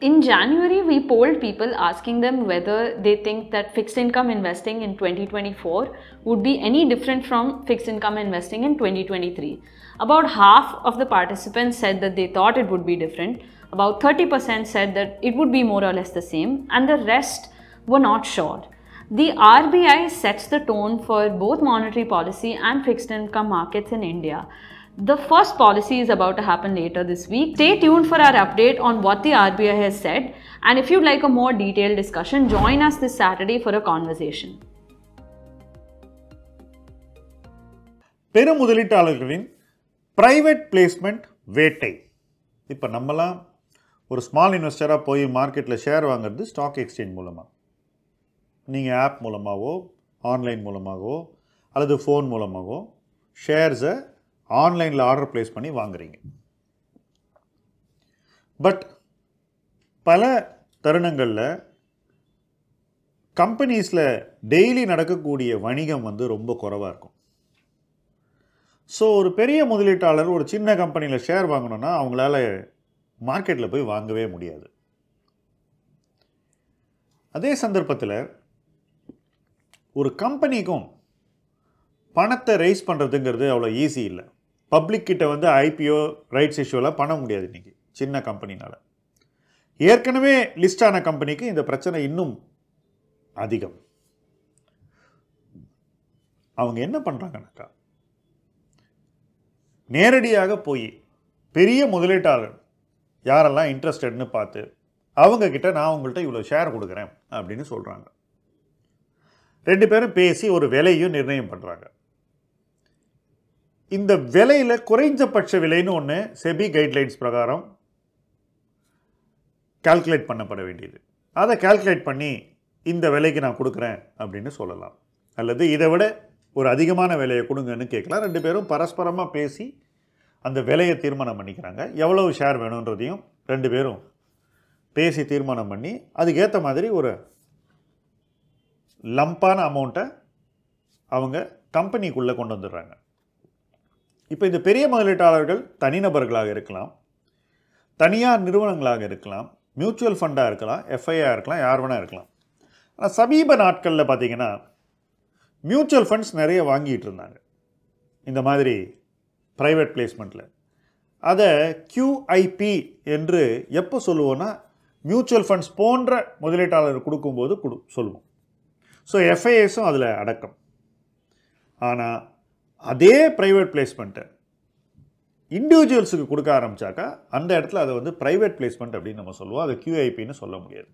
In January, we polled people asking them whether they think that fixed income investing in 2024 would be any different from fixed income investing in 2023. About half of the participants said that they thought it would be different, about 30% said that it would be more or less the same, and the rest were not sure. The RBI sets the tone for both monetary policy and fixed income markets in India. The first policy is about to happen later this week. Stay tuned for our update on what the RBI has said. And if you'd like a more detailed discussion, join us this Saturday for a conversation. பெரு முதலீட்டாளர்களின் private placement வேட்டை இப்போ நம்மலாம் ஒரு small இன்வெஸ்டராக போய் மார்க்கெட்டில் share வாங்குறது stock exchange மூலமாக நீங்கள் ஆப் மூலமாகவோ ஆன்லைன் மூலமாகவோ அல்லது ஃபோன் மூலமாகவோ ஷேர்ஸை ஆன்லைனில் ஆர்டர் ப்ளேஸ் பண்ணி வாங்குறீங்க பட் பல தருணங்களில் கம்பெனிஸில் டெய்லி நடக்கக்கூடிய வணிகம் வந்து ரொம்ப குறைவாக இருக்கும் ஸோ ஒரு பெரிய முதலீட்டாளர் ஒரு சின்ன கம்பெனியில் ஷேர் வாங்கணுன்னா அவங்களால மார்க்கெட்டில் போய் வாங்கவே முடியாது அதே சந்தர்ப்பத்தில் ஒரு கம்பெனிக்கும் பணத்தை ரைஸ் பண்ணுறதுங்கிறது அவ்வளோ ஈஸி இல்லை பப்ளிக் வந்து ஐபிஓ ரைட்ஸ் இஷ்யூலாம் பண்ண முடியாது இன்றைக்கி சின்ன கம்பெனினால் ஏற்கனவே லிஸ்டான கம்பெனிக்கு இந்த பிரச்சனை இன்னும் அதிகம் அவங்க என்ன பண்ணுறாங்கனாக்கா நேரடியாக போய் பெரிய முதலீட்டாளர் யாரெல்லாம் இன்ட்ரெஸ்டட்னு பார்த்து அவங்கக்கிட்ட நான் உங்கள்கிட்ட இவ்வளோ ஷேர் கொடுக்குறேன் அப்படின்னு சொல்கிறாங்க ரெண்டு பேரும் பேசி ஒரு விலையும் நிர்ணயம் பண்ணுறாங்க இந்த விலையில் குறைஞ்சபட்ச விலைன்னு ஒன்று செபி கைட்லைன்ஸ் பிரகாரம் கால்குலேட் பண்ணப்பட வேண்டியது அதை கால்குலேட் பண்ணி இந்த விலைக்கு நான் கொடுக்குறேன் அப்படின்னு சொல்லலாம் அல்லது இதை விட ஒரு அதிகமான விலையை கொடுங்கன்னு கேட்கலாம் ரெண்டு பேரும் பரஸ்பரமாக பேசி அந்த விலையை தீர்மானம் பண்ணிக்கிறாங்க எவ்வளவு ஷேர் வேணுன்றதையும் ரெண்டு பேரும் பேசி தீர்மானம் பண்ணி அதுக்கேற்ற மாதிரி ஒரு லம்பான அமௌண்ட்டை அவங்க கம்பெனிக்குள்ளே கொண்டு வந்துடுறாங்க இப்போ இந்த பெரிய முதலீட்டாளர்கள் தனிநபர்களாக இருக்கலாம் தனியார் நிறுவனங்களாக இருக்கலாம் மியூச்சுவல் ஃபண்டாக இருக்கலாம் எஃப்ஐஆ இருக்கலாம் யார் வேணால் இருக்கலாம் ஆனால் சமீப நாட்களில் பார்த்திங்கன்னா மியூச்சுவல் ஃபண்ட்ஸ் நிறைய வாங்கிட்டு இருந்தாங்க இந்த மாதிரி ப்ரைவேட் பிளேஸ்மெண்ட்டில் அதை கியூஐபி என்று எப்போ சொல்லுவோன்னா மியூச்சுவல் ஃபண்ட்ஸ் போன்ற முதலீட்டாளர் கொடுக்கும்போது கொடு சொல்லுவோம் ஸோ எஃப்ஐஎஸும் அதில் அடக்கம் ஆனால் அதே ப்ரைவேட் பிளேஸ்மெண்ட்டை இண்டிவிஜுவல்ஸுக்கு கொடுக்க ஆரம்பித்தாக்கா அந்த இடத்துல அதை வந்து ப்ரைவேட் பிளேஸ்மெண்ட் அப்படின்னு நம்ம சொல்லுவோம் அதை கியூஐபின்னு சொல்ல முடியாது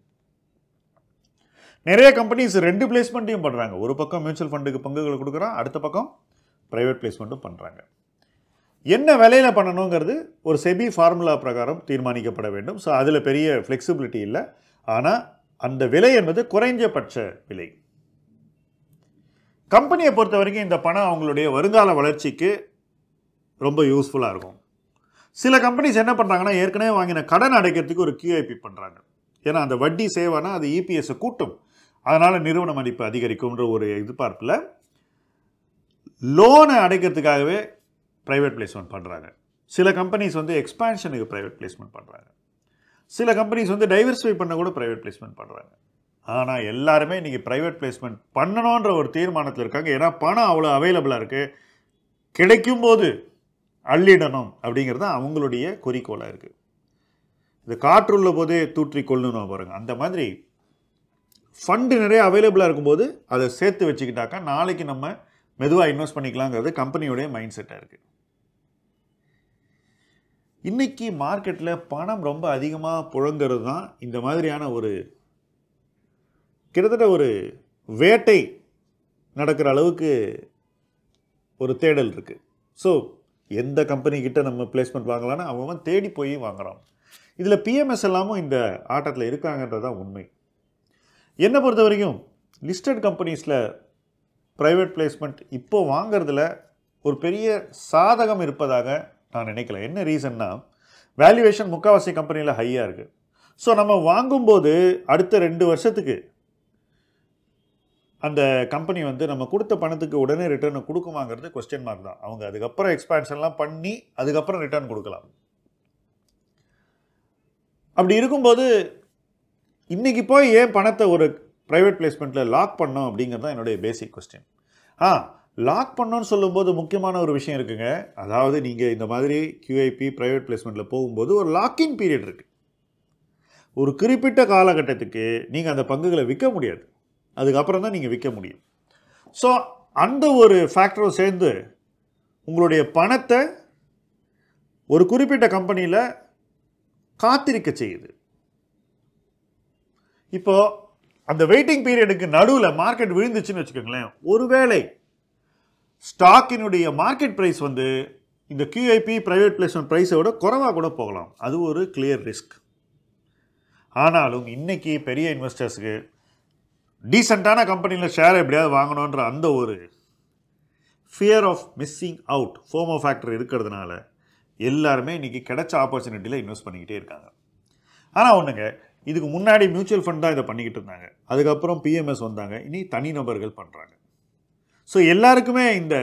நிறைய கம்பெனிஸ் ரெண்டு பிளேஸ்மெண்ட்டையும் பண்ணுறாங்க ஒரு பக்கம் மியூச்சுவல் ஃபண்டுக்கு பங்குகள் கொடுக்குறான் அடுத்த பக்கம் ப்ரைவேட் பிளேஸ்மெண்ட்டும் பண்ணுறாங்க என்ன விலையில் பண்ணணுங்கிறது ஒரு செபி ஃபார்முலா பிரகாரம் தீர்மானிக்கப்பட வேண்டும் ஸோ அதில் பெரிய ஃப்ளெக்சிபிலிட்டி இல்லை ஆனால் அந்த விலை என்பது குறைஞ்சபட்ச விலை கம்பெனியை பொறுத்த வரைக்கும் இந்த பணம் அவங்களுடைய வருங்கால வளர்ச்சிக்கு ரொம்ப யூஸ்ஃபுல்லாக இருக்கும் சில கம்பெனிஸ் என்ன பண்ணுறாங்கன்னா ஏற்கனவே வாங்கின கடன் அடைக்கிறதுக்கு ஒரு கியூஐபி பண்ணுறாங்க ஏன்னா அந்த வட்டி சேவைனா அது இபிஎஸ்ஸை e கூட்டும் அதனால் நிறுவன மதிப்பு அதிகரிக்கும்ன்ற ஒரு எதிர்பார்ப்பில் லோனை அடைக்கிறதுக்காகவே ப்ரைவேட் பிளேஸ்மெண்ட் பண்ணுறாங்க சில கம்பெனிஸ் வந்து எக்ஸ்பான்ஷனுக்கு ப்ரைவேட் பிளேஸ்மெண்ட் பண்ணுறாங்க சில கம்பெனிஸ் வந்து டைவர்ஸிஃபை பண்ண கூட ப்ரைவேட் பிளேஸ்மெண்ட் பண்ணுறாங்க ஆனால் எல்லாருமே இன்றைக்கி ப்ரைவேட் பிளேஸ்மெண்ட் பண்ணணுன்ற ஒரு தீர்மானத்தில் இருக்காங்க ஏன்னா பணம் அவ்வளோ அவைலபிளாக இருக்குது கிடைக்கும் போது அள்ளிடணும் அப்படிங்கிறது தான் அவங்களுடைய குறிக்கோளாக இருக்குது இந்த காற்றுள்ள போதே தூற்றி கொள்ளணும் பாருங்கள் அந்த மாதிரி ஃபண்டு நிறைய அவைலபிளாக இருக்கும்போது அதை சேர்த்து வச்சுக்கிட்டாக்கா நாளைக்கு நம்ம மெதுவாக இன்வெஸ்ட் பண்ணிக்கலாங்கிறது கம்பெனியோடைய மைண்ட் செட்டாக இருக்குது இன்றைக்கி மார்க்கெட்டில் பணம் ரொம்ப அதிகமாக புழங்கிறது தான் இந்த மாதிரியான ஒரு கிட்டத்தட்ட ஒரு வேட்டை நடக்கிற அளவுக்கு ஒரு தேடல் இருக்குது ஸோ எந்த கம்பெனிக்கிட்ட நம்ம பிளேஸ்மெண்ட் வாங்கலான்னு அவன் தேடி போய் வாங்குகிறான் இதில் பிஎம்எஸ் எல்லாமும் இந்த ஆட்டத்தில் இருக்காங்கன்றது தான் உண்மை என்னை பொறுத்த வரைக்கும் லிஸ்டட் கம்பெனிஸில் ப்ரைவேட் பிளேஸ்மெண்ட் இப்போது வாங்கிறதுல ஒரு பெரிய சாதகம் இருப்பதாக நான் நினைக்கல என்ன ரீசன்னா வேல்யூவேஷன் முக்கால்வாசி கம்பெனியில் ஹையாக இருக்குது ஸோ நம்ம வாங்கும்போது அடுத்த ரெண்டு வருஷத்துக்கு அந்த கம்பெனி வந்து நம்ம கொடுத்த பணத்துக்கு உடனே ரிட்டர்னை கொடுக்குமாங்கிறது கொஸ்டின் மார்க் தான் அவங்க அதுக்கப்புறம் எக்ஸ்பேன்ஷன்லாம் பண்ணி அதுக்கப்புறம் ரிட்டர்ன் கொடுக்கலாம் அப்படி இருக்கும்போது இன்றைக்கி போய் ஏன் பணத்தை ஒரு ப்ரைவேட் பிளேஸ்மெண்ட்டில் லாக் பண்ணோம் அப்படிங்கிறது தான் என்னுடைய பேசிக் கொஸ்டின் ஆ லாக் பண்ணோன்னு சொல்லும்போது முக்கியமான ஒரு விஷயம் இருக்குங்க அதாவது நீங்கள் இந்த மாதிரி கியூஐபி ப்ரைவேட் பிளேஸ்மெண்ட்டில் போகும்போது ஒரு லாக்கிங் பீரியட் இருக்குது ஒரு குறிப்பிட்ட காலகட்டத்துக்கு நீங்கள் அந்த பங்குகளை விற்க முடியாது அதுக்கப்புறம் தான் நீங்கள் விற்க முடியும் ஸோ அந்த ஒரு ஃபேக்டரும் சேர்ந்து உங்களுடைய பணத்தை ஒரு குறிப்பிட்ட கம்பெனியில் காத்திருக்க செய்யுது இப்போது அந்த வெயிட்டிங் பீரியடுக்கு நடுவில் மார்க்கெட் விழுந்துச்சுன்னு வச்சுக்கோங்களேன் ஒருவேளை ஸ்டாக்கினுடைய மார்க்கெட் ப்ரைஸ் வந்து இந்த கியூஐபி ப்ரைவேட் பிளேஸ்மெண்ட் ப்ரைஸை விட குறவாக கூட போகலாம் அது ஒரு கிளியர் ரிஸ்க் ஆனாலும் இன்றைக்கி பெரிய இன்வெஸ்டர்ஸுக்கு டீசெண்டான கம்பெனியில் ஷேர் எப்படியாவது வாங்கணுன்ற அந்த ஒரு fear of missing out FOMO factor இருக்கிறதுனால எல்லாருமே இன்றைக்கி கிடைச்ச ஆப்பர்ச்சுனிட்டியில் இன்வெஸ்ட் பண்ணிக்கிட்டே இருக்காங்க ஆனால் ஒன்றுங்க இதுக்கு முன்னாடி மியூச்சுவல் ஃபண்ட் தான் இதை பண்ணிக்கிட்டு இருந்தாங்க அதுக்கப்புறம் பிஎம்எஸ் வந்தாங்க இனி தனிநபர்கள் பண்ணுறாங்க ஸோ எல்லாருக்குமே இந்த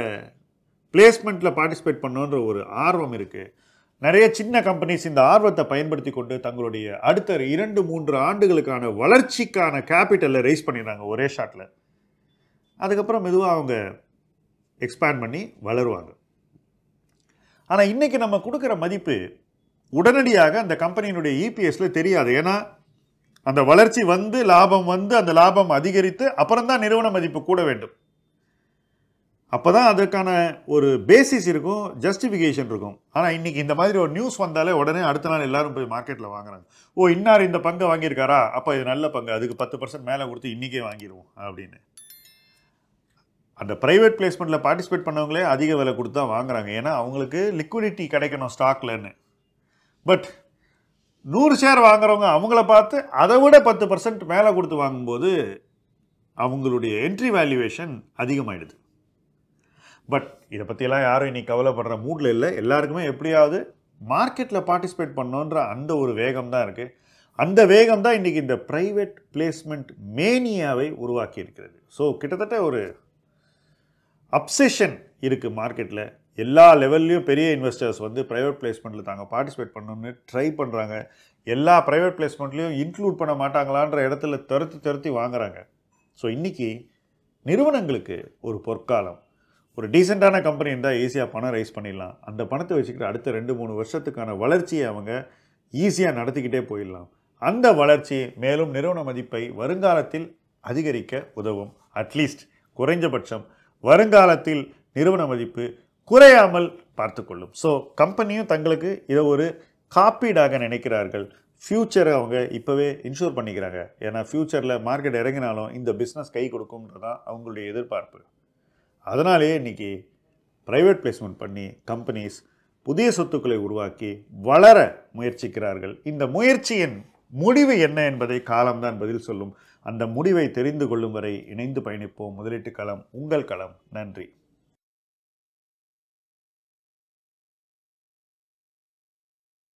பிளேஸ்மெண்ட்டில் பார்ட்டிசிபேட் பண்ணுன்ற ஒரு ஆர்வம் இருக்குது நிறைய சின்ன கம்பெனிஸ் இந்த ஆர்வத்தை பயன்படுத்தி கொண்டு தங்களுடைய அடுத்த இரண்டு மூன்று ஆண்டுகளுக்கான வளர்ச்சிக்கான கேபிட்டலை ரைஸ் பண்ணிடுறாங்க ஒரே ஷாட்டில் அதுக்கப்புறம் மெதுவாக அவங்க எக்ஸ்பேண்ட் பண்ணி வளருவாங்க ஆனால் இன்றைக்கி நம்ம கொடுக்குற மதிப்பு உடனடியாக அந்த கம்பெனியினுடைய இபிஎஸில் e தெரியாது ஏன்னா அந்த வளர்ச்சி வந்து லாபம் வந்து அந்த லாபம் அதிகரித்து அப்புறம் தான் நிறுவன மதிப்பு கூட வேண்டும் அப்போ தான் அதற்கான ஒரு பேசிஸ் இருக்கும் ஜஸ்டிஃபிகேஷன் இருக்கும் ஆனால் இன்றைக்கி இந்த மாதிரி ஒரு நியூஸ் வந்தாலே உடனே அடுத்த நாள் எல்லோரும் போய் மார்க்கெட்டில் வாங்குறாங்க ஓ இன்னார் இந்த பங்கை வாங்கியிருக்காரா அப்போ இது நல்ல பங்கு அதுக்கு பத்து பர்சன்ட் மேலே கொடுத்து இன்றைக்கே வாங்கிடுவோம் அப்படின்னு அந்த ப்ரைவேட் பிளேஸ்மெண்ட்டில் பார்ட்டிசிபேட் பண்ணவங்களே அதிக விலை கொடுத்து தான் வாங்குறாங்க ஏன்னா அவங்களுக்கு லிக்விடிட்டி கிடைக்கணும் ஸ்டாக்லன்னு பட் நூறு ஷேர் வாங்குறவங்க அவங்கள பார்த்து அதை விட பத்து பர்சன்ட் மேலே கொடுத்து வாங்கும்போது அவங்களுடைய என்ட்ரி வேல்யூவேஷன் அதிகமாகிடுது பட் இதை பற்றியெல்லாம் யாரும் இன்றைக்கி கவலைப்படுற மூடில் இல்லை எல்லாருக்குமே எப்படியாவது மார்க்கெட்டில் பார்ட்டிசிபேட் பண்ணோன்ற அந்த ஒரு வேகம் தான் இருக்குது அந்த வேகம் தான் இன்றைக்கி இந்த ப்ரைவேட் பிளேஸ்மெண்ட் மேனியாவை உருவாக்கி இருக்கிறது ஸோ கிட்டத்தட்ட ஒரு அப்செஷன் இருக்குது மார்க்கெட்டில் எல்லா லெவல்லையும் பெரிய இன்வெஸ்டர்ஸ் வந்து ப்ரைவேட் பிளேஸ்மெண்ட்டில் தாங்க பார்ட்டிசிபேட் பண்ணணும்னு ட்ரை பண்ணுறாங்க எல்லா ப்ரைவேட் பிளேஸ்மெண்ட்லேயும் இன்க்ளூட் பண்ண மாட்டாங்களான்ற இடத்துல துரத்து துரத்தி வாங்குறாங்க ஸோ இன்றைக்கி நிறுவனங்களுக்கு ஒரு பொற்காலம் ஒரு டீசெண்டான கம்பெனி இருந்தால் ஈஸியாக பணம் ரைஸ் பண்ணிடலாம் அந்த பணத்தை வச்சுக்கிற அடுத்த ரெண்டு மூணு வருஷத்துக்கான வளர்ச்சியை அவங்க ஈஸியாக நடத்திக்கிட்டே போயிடலாம் அந்த வளர்ச்சி மேலும் நிறுவன மதிப்பை வருங்காலத்தில் அதிகரிக்க உதவும் அட்லீஸ்ட் குறைஞ்சபட்சம் வருங்காலத்தில் நிறுவன மதிப்பு குறையாமல் பார்த்துக்கொள்ளும் ஸோ கம்பெனியும் தங்களுக்கு இதை ஒரு காப்பீடாக நினைக்கிறார்கள் ஃப்யூச்சரை அவங்க இப்போவே இன்ஷூர் பண்ணிக்கிறாங்க ஏன்னா ஃப்யூச்சரில் மார்க்கெட் இறங்கினாலும் இந்த பிஸ்னஸ் கை கொடுக்கும்ன்றதான் தான் அவங்களுடைய எதிர்பார்ப்பு அதனாலேயே இன்றைக்கி ப்ரைவேட் பிளேஸ்மெண்ட் பண்ணி கம்பெனிஸ் புதிய சொத்துக்களை உருவாக்கி வளர முயற்சிக்கிறார்கள் இந்த முயற்சியின் முடிவு என்ன என்பதை காலம்தான் பதில் சொல்லும் அந்த முடிவை தெரிந்து கொள்ளும் வரை இணைந்து பயணிப்போம் முதலீட்டு களம் உங்கள் களம் நன்றி